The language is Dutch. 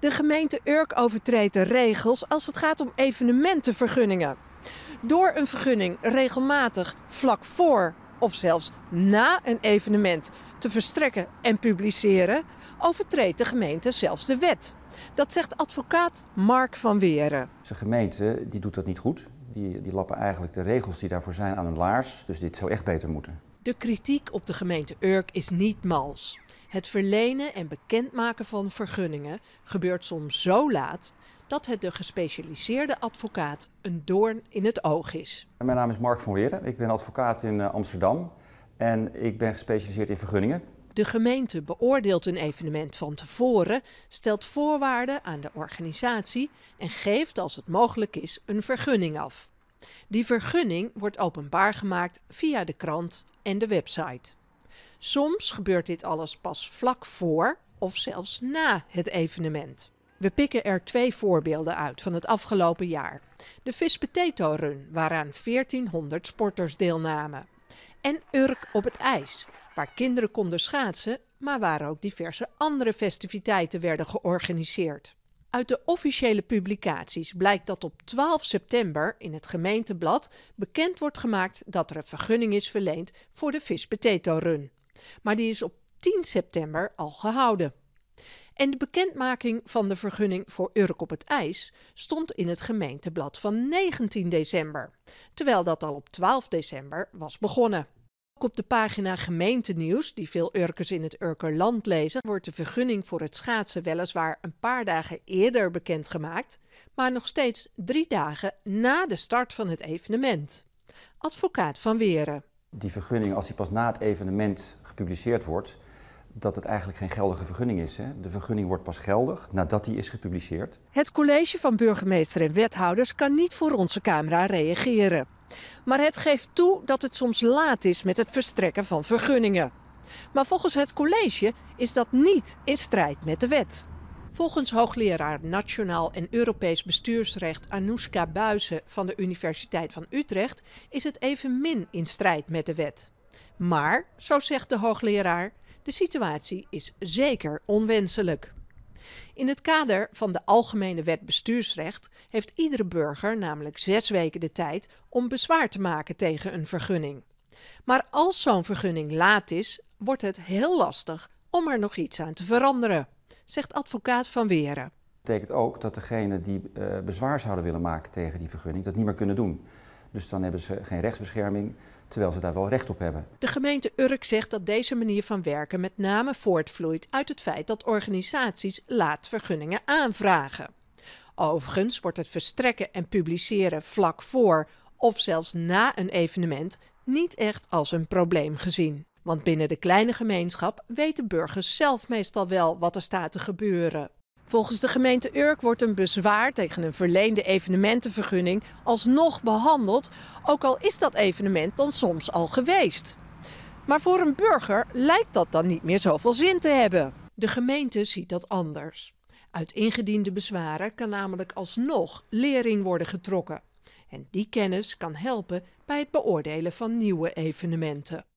De gemeente Urk overtreedt de regels als het gaat om evenementenvergunningen. Door een vergunning regelmatig vlak voor of zelfs na een evenement te verstrekken en publiceren, overtreedt de gemeente zelfs de wet. Dat zegt advocaat Mark van Weren. De gemeente die doet dat niet goed. Die, die lappen eigenlijk de regels die daarvoor zijn aan hun laars. Dus dit zou echt beter moeten. De kritiek op de gemeente Urk is niet mals. Het verlenen en bekendmaken van vergunningen gebeurt soms zo laat dat het de gespecialiseerde advocaat een doorn in het oog is. Mijn naam is Mark van Weren, ik ben advocaat in eh, Amsterdam en ik ben gespecialiseerd in vergunningen. De gemeente beoordeelt een evenement van tevoren, stelt voorwaarden aan de organisatie en geeft als het mogelijk is een vergunning af. Die vergunning wordt openbaar gemaakt via de krant en de website. Soms gebeurt dit alles pas vlak voor of zelfs na het evenement. We pikken er twee voorbeelden uit van het afgelopen jaar. De Vis Potato Run, waaraan 1400 sporters deelnamen. En Urk op het ijs, waar kinderen konden schaatsen, maar waar ook diverse andere festiviteiten werden georganiseerd. Uit de officiële publicaties blijkt dat op 12 september in het gemeenteblad bekend wordt gemaakt dat er een vergunning is verleend voor de Vis Potato Run. Maar die is op 10 september al gehouden. En de bekendmaking van de vergunning voor Urk op het IJs stond in het gemeenteblad van 19 december, terwijl dat al op 12 december was begonnen. Ook op de pagina Gemeentenieuws, die veel Urkers in het Urkerland lezen, wordt de vergunning voor het schaatsen weliswaar een paar dagen eerder bekendgemaakt, maar nog steeds drie dagen na de start van het evenement. Advocaat van Weren die vergunning, als die pas na het evenement gepubliceerd wordt, dat het eigenlijk geen geldige vergunning is. Hè? De vergunning wordt pas geldig nadat die is gepubliceerd. Het college van burgemeester en wethouders kan niet voor onze camera reageren. Maar het geeft toe dat het soms laat is met het verstrekken van vergunningen. Maar volgens het college is dat niet in strijd met de wet. Volgens hoogleraar Nationaal en Europees Bestuursrecht Anoushka Buizen van de Universiteit van Utrecht is het evenmin in strijd met de wet. Maar, zo zegt de hoogleraar, de situatie is zeker onwenselijk. In het kader van de Algemene Wet Bestuursrecht heeft iedere burger namelijk zes weken de tijd om bezwaar te maken tegen een vergunning. Maar als zo'n vergunning laat is, wordt het heel lastig om er nog iets aan te veranderen zegt advocaat Van Weren. Dat betekent ook dat degene die uh, bezwaar zouden willen maken tegen die vergunning dat niet meer kunnen doen. Dus dan hebben ze geen rechtsbescherming, terwijl ze daar wel recht op hebben. De gemeente Urk zegt dat deze manier van werken met name voortvloeit uit het feit dat organisaties laat vergunningen aanvragen. Overigens wordt het verstrekken en publiceren vlak voor of zelfs na een evenement niet echt als een probleem gezien. Want binnen de kleine gemeenschap weten burgers zelf meestal wel wat er staat te gebeuren. Volgens de gemeente Urk wordt een bezwaar tegen een verleende evenementenvergunning alsnog behandeld, ook al is dat evenement dan soms al geweest. Maar voor een burger lijkt dat dan niet meer zoveel zin te hebben. De gemeente ziet dat anders. Uit ingediende bezwaren kan namelijk alsnog lering worden getrokken. En die kennis kan helpen bij het beoordelen van nieuwe evenementen.